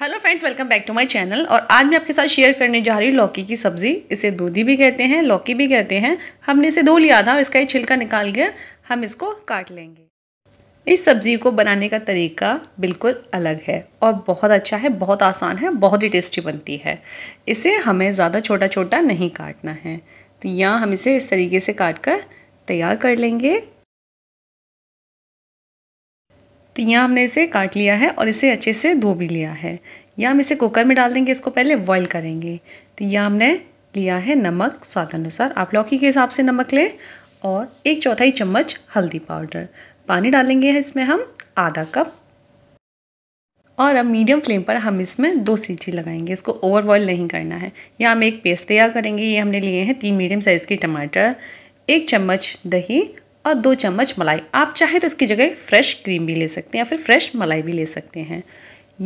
hello friends welcome back to my channel और आज मैं आपके साथ शेयर करने जा रही हूँ लौकी की सब्ज़ी इसे दूधी भी कहते हैं लौकी भी कहते हैं हमने इसे धो लिया था और इसका एक छिलका निकाल गया हम इसको काट लेंगे इस सब्ज़ी को बनाने का तरीका बिल्कुल अलग है और बहुत अच्छा है बहुत आसान है बहुत ही टेस्टी बनती है इसे हमें ज़्यादा छोटा छोटा नहीं काटना है तो यहाँ हम इसे इस तरीके से काट कर तैयार कर लेंगे तो यहाँ हमने इसे काट लिया है और इसे अच्छे से धो भी लिया है या हम इसे कुकर में डाल देंगे इसको पहले बॉयल करेंगे तो यह हमने लिया है नमक स्वाद अनुसार आप लौकी के हिसाब से नमक लें और एक चौथाई चम्मच हल्दी पाउडर पानी डालेंगे इसमें हम आधा कप और अब मीडियम फ्लेम पर हम इसमें दो सीटी लगाएंगे इसको ओवर बॉयल नहीं करना है या हम एक पेस्ट तैयार करेंगे ये हमने लिए हैं तीन मीडियम साइज़ के टमाटर एक चम्मच दही और दो चम्मच मलाई आप चाहे तो इसकी जगह फ्रेश क्रीम भी ले सकते हैं या फिर फ्रेश मलाई भी ले सकते हैं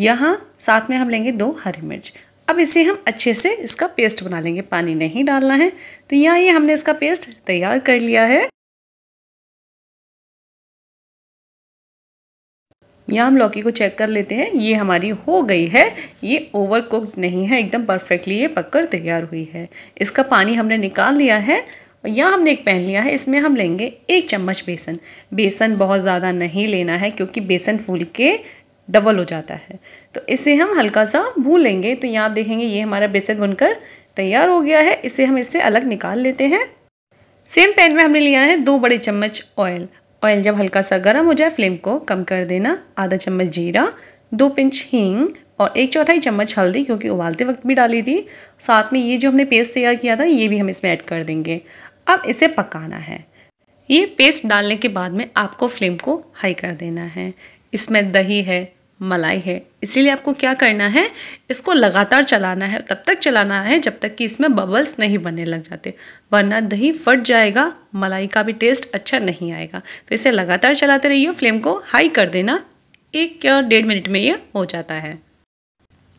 यहाँ साथ में हम लेंगे दो हरी मिर्च अब इसे हम अच्छे से इसका पेस्ट बना लेंगे पानी नहीं डालना है तो यहाँ ये हमने इसका पेस्ट तैयार कर लिया है यहाँ हम लौकी को चेक कर लेते हैं ये हमारी हो गई है ये ओवर कुकड नहीं है एकदम परफेक्टली ये पककर तैयार हुई है इसका पानी हमने निकाल लिया है यहाँ हमने एक पैन लिया है इसमें हम लेंगे एक चम्मच बेसन बेसन बहुत ज़्यादा नहीं लेना है क्योंकि बेसन फूल के डबल हो जाता है तो इसे हम हल्का सा भून लेंगे तो यहाँ आप देखेंगे ये हमारा बेसन बुनकर तैयार हो गया है इसे हम इससे अलग निकाल लेते हैं सेम पैन में हमने लिया है दो बड़े चम्मच ऑयल ऑयल जब हल्का सा गर्म हो जाए फ्लेम को कम कर देना आधा चम्मच जीरा दो पिंच हींग और एक चौथाई चम्मच हल्दी क्योंकि उबालते वक्त भी डाली थी साथ में ये जो हमने पेस्ट तैयार किया था ये भी हम इसमें ऐड कर देंगे अब इसे पकाना है ये पेस्ट डालने के बाद में आपको फ्लेम को हाई कर देना है इसमें दही है मलाई है इसीलिए आपको क्या करना है इसको लगातार चलाना है तब तक चलाना है जब तक कि इसमें बबल्स नहीं बनने लग जाते वरना दही फट जाएगा मलाई का भी टेस्ट अच्छा नहीं आएगा तो इसे लगातार चलाते रहिए फ्लेम को हाई कर देना एक या डेढ़ मिनट में ये हो जाता है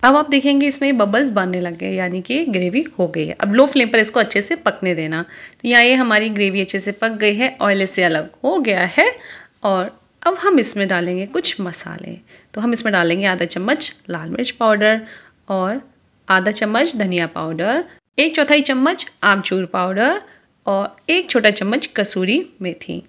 अब आप देखेंगे इसमें बबल्स बनने लग गए यानी कि ग्रेवी हो गई है अब लो फ्लेम पर इसको अच्छे से पकने देना तो यहाँ ये हमारी ग्रेवी अच्छे से पक गई है ऑयल से अलग हो गया है और अब हम इसमें डालेंगे कुछ मसाले तो हम इसमें डालेंगे आधा चम्मच लाल मिर्च पाउडर और आधा चम्मच धनिया पाउडर एक चौथाई चम्मच आमचूर पाउडर और एक छोटा चम्मच कसूरी मेथी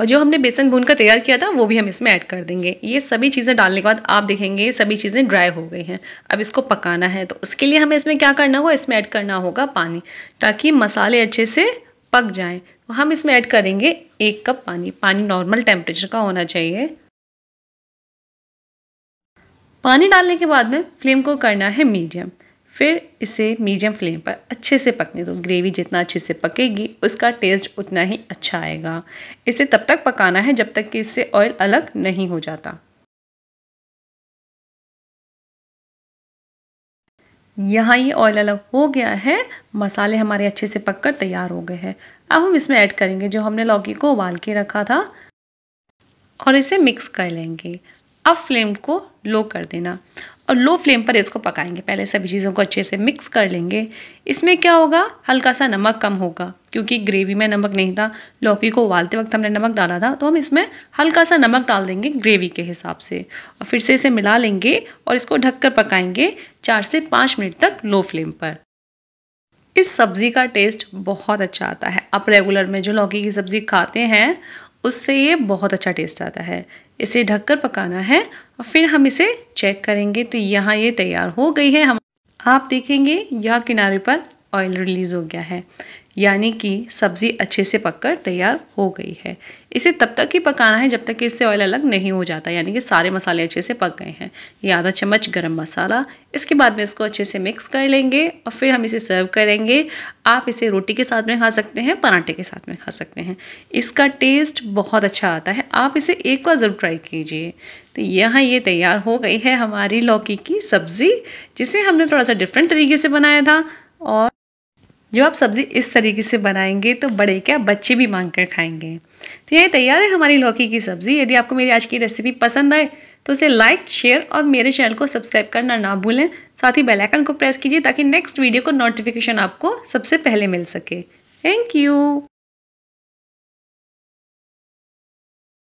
और जो हमने बेसन भून कर तैयार किया था वो भी हम इसमें ऐड कर देंगे ये सभी चीज़ें डालने के बाद आप देखेंगे सभी चीज़ें ड्राई हो गई हैं अब इसको पकाना है तो उसके लिए हमें इसमें क्या करना होगा इसमें ऐड करना होगा पानी ताकि मसाले अच्छे से पक जाएँ तो हम इसमें ऐड करेंगे एक कप पानी पानी नॉर्मल टेम्परेचर का होना चाहिए पानी डालने के बाद में फ्लेम को करना है मीडियम फिर इसे मीडियम फ्लेम पर अच्छे से पकने दो ग्रेवी जितना अच्छे से पकेगी उसका टेस्ट उतना ही अच्छा आएगा इसे तब तक पकाना है जब तक कि इससे ऑयल अलग नहीं हो जाता यहाँ ये ऑयल अलग हो गया है मसाले हमारे अच्छे से पककर तैयार हो गए हैं अब हम इसमें ऐड करेंगे जो हमने लौकी को उबाल के रखा था और इसे मिक्स कर लेंगे अब फ्लेम को लो कर देना और लो फ्लेम पर इसको पकाएंगे पहले सभी चीज़ों को अच्छे से मिक्स कर लेंगे इसमें क्या होगा हल्का सा नमक कम होगा क्योंकि ग्रेवी में नमक नहीं था लौकी को उबालते वक्त हमने नमक डाला था तो हम इसमें हल्का सा नमक डाल देंगे ग्रेवी के हिसाब से और फिर से इसे मिला लेंगे और इसको ढककर पकाएंगे चार से पाँच मिनट तक लो फ्लेम पर इस सब्ज़ी का टेस्ट बहुत अच्छा आता है आप रेगुलर में जो लौकी की सब्ज़ी खाते हैं उससे ये बहुत अच्छा टेस्ट आता है इसे ढककर पकाना है और फिर हम इसे चेक करेंगे तो यहाँ ये तैयार हो गई है हम आप देखेंगे यह किनारे पर ऑयल रिलीज़ हो गया है यानी कि सब्ज़ी अच्छे से पककर तैयार हो गई है इसे तब तक ही पकाना है जब तक कि इससे ऑयल अलग नहीं हो जाता यानी कि सारे मसाले अच्छे से पक गए हैं ये आधा चम्मच गरम मसाला इसके बाद में इसको अच्छे से मिक्स कर लेंगे और फिर हम इसे सर्व करेंगे आप इसे रोटी के साथ में खा सकते हैं पराठे के साथ में खा सकते हैं इसका टेस्ट बहुत अच्छा आता है आप इसे एक बार ज़रूर ट्राई कीजिए तो यहाँ ये तैयार हो गई है हमारी लौकी की सब्ज़ी जिसे हमने थोड़ा सा डिफरेंट तरीके से बनाया था और जो आप सब्ज़ी इस तरीके से बनाएंगे तो बड़े क्या बच्चे भी मांग कर खाएंगे तो ये तैयार है हमारी लौकी की सब्ज़ी यदि आपको मेरी आज की रेसिपी पसंद आए तो उसे लाइक शेयर और मेरे चैनल को सब्सक्राइब करना ना भूलें साथ ही बेल आइकन को प्रेस कीजिए ताकि नेक्स्ट वीडियो को नोटिफिकेशन आपको सबसे पहले मिल सके थैंक यू